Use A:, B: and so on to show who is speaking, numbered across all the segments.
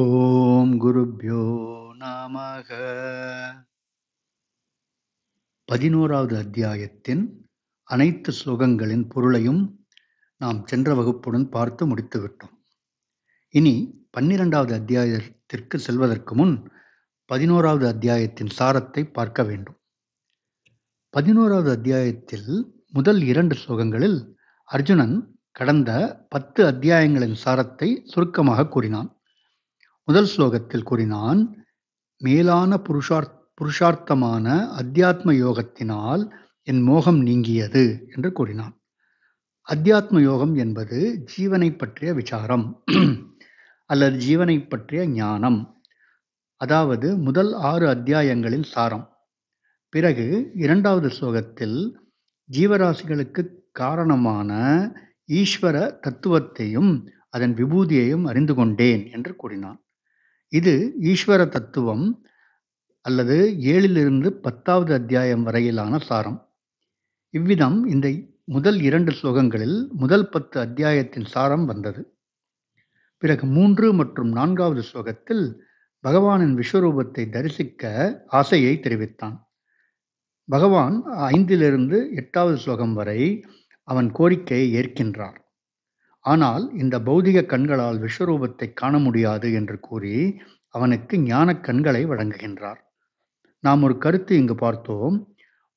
A: ஓம் குருப்யோ நமக பதினோராவது அத்தியாயத்தின் அனைத்து ஸ்லோகங்களின் பொருளையும் நாம் சென்ற வகுப்புடன் பார்த்து முடித்துவிட்டோம் இனி பன்னிரெண்டாவது அத்தியாயத்திற்கு செல்வதற்கு முன் பதினோராவது அத்தியாயத்தின் சாரத்தை பார்க்க வேண்டும் பதினோராவது அத்தியாயத்தில் முதல் இரண்டு ஸ்லோகங்களில் அர்ஜுனன் கடந்த பத்து அத்தியாயங்களின் சாரத்தை சுருக்கமாக கூறினான் முதல் ஸ்லோகத்தில் கூறினான் மேலான புருஷார்த் புருஷார்த்தமான அத்தியாத்ம யோகத்தினால் என் மோகம் நீங்கியது என்று கூறினான் அத்தியாத்ம யோகம் என்பது ஜீவனை பற்றிய விசாரம் அல்லது ஜீவனை பற்றிய ஞானம் அதாவது முதல் ஆறு அத்தியாயங்களில் சாரம் பிறகு இரண்டாவது ஸ்லோகத்தில் ஜீவராசிகளுக்கு காரணமான ஈஸ்வர தத்துவத்தையும் அதன் விபூதியையும் அறிந்து கொண்டேன் என்று கூறினான் இது ஈஸ்வர தத்துவம் அல்லது ஏழிலிருந்து பத்தாவது அத்தியாயம் வரையிலான சாரம் இவ்விதம் இந்த முதல் இரண்டு ஸ்லோகங்களில் முதல் பத்து அத்தியாயத்தின் சாரம் வந்தது பிறகு மூன்று மற்றும் நான்காவது ஸ்லோகத்தில் பகவானின் விஸ்வரூபத்தை தரிசிக்க ஆசையை தெரிவித்தான் பகவான் ஐந்திலிருந்து எட்டாவது ஸ்லோகம் வரை அவன் கோரிக்கையை ஏற்கின்றார் ஆனால் இந்த பௌதிக கண்களால் விஸ்வரூபத்தை காண முடியாது என்று கூறி அவனுக்கு ஞான கண்களை வழங்குகின்றார் நாம் ஒரு கருத்து இங்கு பார்த்தோம்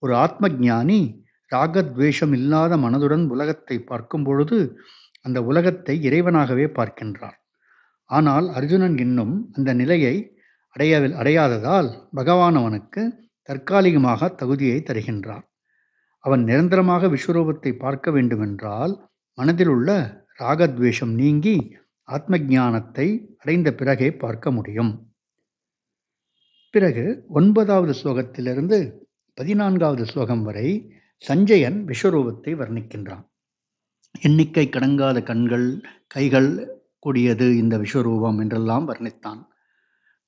A: ஒரு ஆத்ம ஞானி ராகத்வேஷம் இல்லாத மனதுடன் உலகத்தை பார்க்கும் பொழுது அந்த உலகத்தை இறைவனாகவே பார்க்கின்றார் ஆனால் அர்ஜுனன் இன்னும் அந்த நிலையை அடையவில் அடையாததால் பகவான் அவனுக்கு தற்காலிகமாக தகுதியை தருகின்றார் அவன் நிரந்தரமாக விஸ்வரூபத்தை பார்க்க வேண்டுமென்றால் மனதில் உள்ள ராகத்வேஷம் நீங்கி ஆத்ம ஞானத்தை அடைந்த பிறகே பார்க்க முடியும் பிறகு ஒன்பதாவது ஸ்லோகத்திலிருந்து பதினான்காவது ஸ்லோகம் வரை சஞ்சயன் விஸ்வரூபத்தை வர்ணிக்கின்றான் எண்ணிக்கை கடங்காத கண்கள் கைகள் கூடியது இந்த விஸ்வரூபம் என்றெல்லாம் வர்ணித்தான்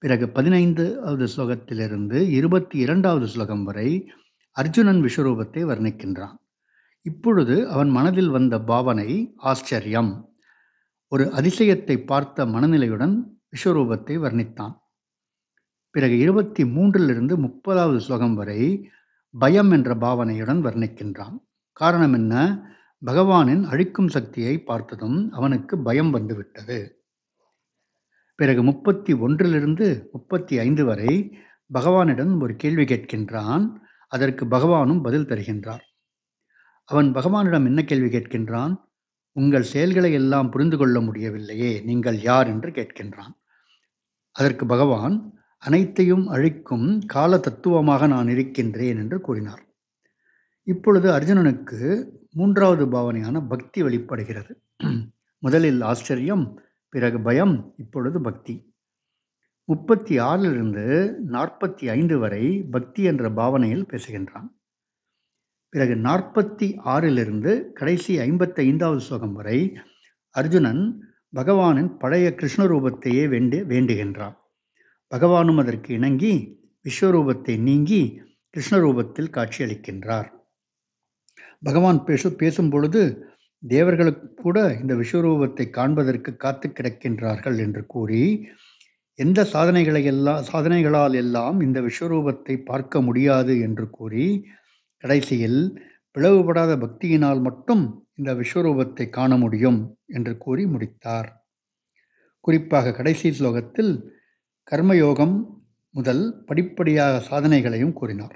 A: பிறகு பதினைந்தாவது ஸ்லோகத்திலிருந்து இருபத்தி இரண்டாவது ஸ்லோகம் வரை அர்ஜுனன் விஸ்வரூபத்தை வர்ணிக்கின்றான் இப்பொழுது அவன் மனதில் வந்த பாவனை ஆச்சரியம் ஒரு அதிசயத்தை பார்த்த மனநிலையுடன் விஸ்வரூபத்தை வர்ணித்தான் பிறகு இருபத்தி மூன்றிலிருந்து முப்பதாவது ஸ்லோகம் வரை பயம் என்ற பாவனையுடன் வர்ணிக்கின்றான் காரணம் என்ன பகவானின் அழிக்கும் சக்தியை பார்த்ததும் அவனுக்கு பயம் வந்துவிட்டது பிறகு முப்பத்தி ஒன்றிலிருந்து முப்பத்தி ஐந்து வரை பகவானிடம் ஒரு கேள்வி கேட்கின்றான் அதற்கு பகவானும் பதில் தருகின்றார் அவன் பகவானிடம் என்ன கேள்வி கேட்கின்றான் உங்கள் செயல்களை எல்லாம் புரிந்து கொள்ள முடியவில்லையே நீங்கள் யார் என்று கேட்கின்றான் அதற்கு பகவான் அனைத்தையும் அழிக்கும் கால தத்துவமாக நான் இருக்கின்றேன் என்று கூறினார் இப்பொழுது அர்ஜுனனுக்கு மூன்றாவது பாவனையான பக்தி வெளிப்படுகிறது முதலில் ஆச்சரியம் பிறகு பயம் இப்பொழுது பக்தி முப்பத்தி ஆறிலிருந்து நாற்பத்தி ஐந்து வரை பக்தி என்ற பாவனையில் பேசுகின்றான் பிறகு நாற்பத்தி ஆறிலிருந்து கடைசி ஐம்பத்தைந்தாவது ஸ்லோகம் வரை அர்ஜுனன் பகவானின் பழைய கிருஷ்ண ரூபத்தையே வேண்டு வேண்டுகின்றான் பகவானும் அதற்கு இணங்கி விஸ்வரூபத்தை நீங்கி கிருஷ்ணரூபத்தில் காட்சியளிக்கின்றார் பகவான் பேசு பேசும் பொழுது தேவர்களுக்கு கூட இந்த விஸ்வரூபத்தை காண்பதற்கு காத்து கிடக்கின்றார்கள் என்று கூறி எந்த சாதனைகளை எல்லாம் சாதனைகளால் எல்லாம் இந்த விஸ்வரூபத்தை பார்க்க முடியாது என்று கூறி கடைசியில் பிளவுபடாத பக்தியினால் மட்டும் இந்த விஸ்வரூபத்தை காண முடியும் என்று கூறி முடித்தார் குறிப்பாக கடைசி ஸ்லோகத்தில் கர்மயோகம் முதல் படிப்படியாக சாதனைகளையும் கூறினார்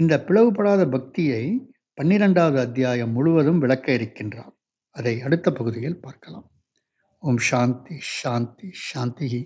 A: இந்த பிளவுபடாத பக்தியை பன்னிரெண்டாவது அத்தியாயம் முழுவதும் விளக்க இருக்கின்றார் அதை அடுத்த பகுதியில் பார்க்கலாம் ஓம் சாந்தி சாந்தி சாந்தி